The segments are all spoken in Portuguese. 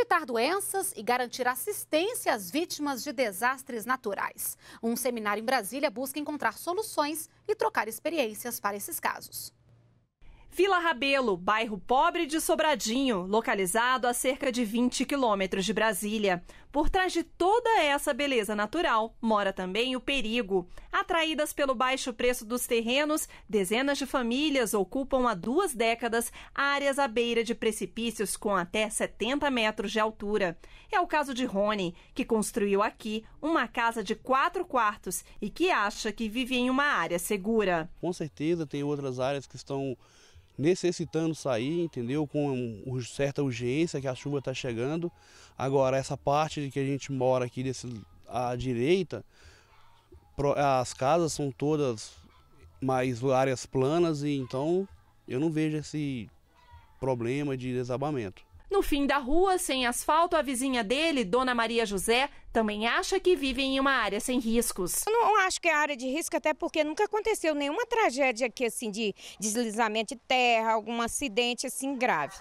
evitar doenças e garantir assistência às vítimas de desastres naturais. Um seminário em Brasília busca encontrar soluções e trocar experiências para esses casos. Vila Rabelo, bairro pobre de Sobradinho, localizado a cerca de 20 quilômetros de Brasília. Por trás de toda essa beleza natural mora também o perigo. Atraídas pelo baixo preço dos terrenos, dezenas de famílias ocupam há duas décadas áreas à beira de precipícios com até 70 metros de altura. É o caso de Rony, que construiu aqui uma casa de quatro quartos e que acha que vive em uma área segura. Com certeza tem outras áreas que estão necessitando sair, entendeu? Com certa urgência que a chuva está chegando. Agora, essa parte de que a gente mora aqui desse, à direita, as casas são todas mais áreas planas e então eu não vejo esse problema de desabamento. No fim da rua, sem asfalto, a vizinha dele, Dona Maria José, também acha que vive em uma área sem riscos. Eu não acho que é área de risco, até porque nunca aconteceu nenhuma tragédia aqui, assim, de deslizamento de terra, algum acidente, assim, grave.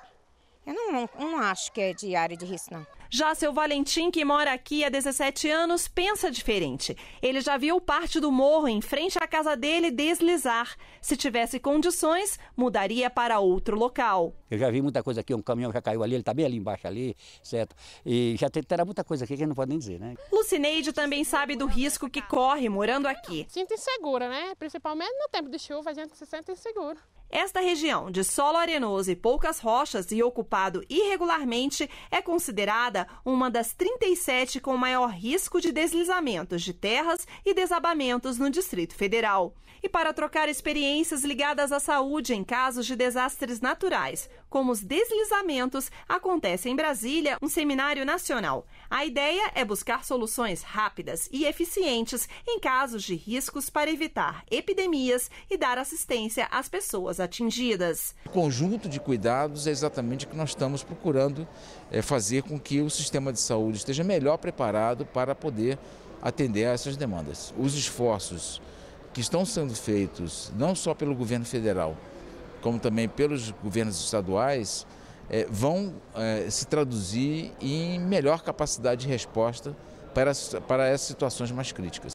Eu não, não, não acho que é de área de risco, não. Já seu Valentim, que mora aqui há 17 anos, pensa diferente. Ele já viu parte do morro em frente à casa dele deslizar. Se tivesse condições, mudaria para outro local. Eu já vi muita coisa aqui, um caminhão já caiu ali, ele está bem ali embaixo ali, certo? E já terá muita coisa aqui que não pode nem dizer, né? Lucineide também sabe do risco que corre morando aqui. Sinto insegura, né? Principalmente no tempo de chuva, a gente se sente inseguro. Esta região de solo arenoso e poucas rochas e ocupado irregularmente é considerada considerada uma das 37 com maior risco de deslizamentos de terras e desabamentos no Distrito Federal. E para trocar experiências ligadas à saúde em casos de desastres naturais, como os deslizamentos, acontece em Brasília um seminário nacional. A ideia é buscar soluções rápidas e eficientes em casos de riscos para evitar epidemias e dar assistência às pessoas atingidas. O conjunto de cuidados é exatamente o que nós estamos procurando eh, fazer com que o sistema de saúde esteja melhor preparado para poder atender a essas demandas. Os esforços que estão sendo feitos, não só pelo governo federal, como também pelos governos estaduais, é, vão é, se traduzir em melhor capacidade de resposta para, para essas situações mais críticas.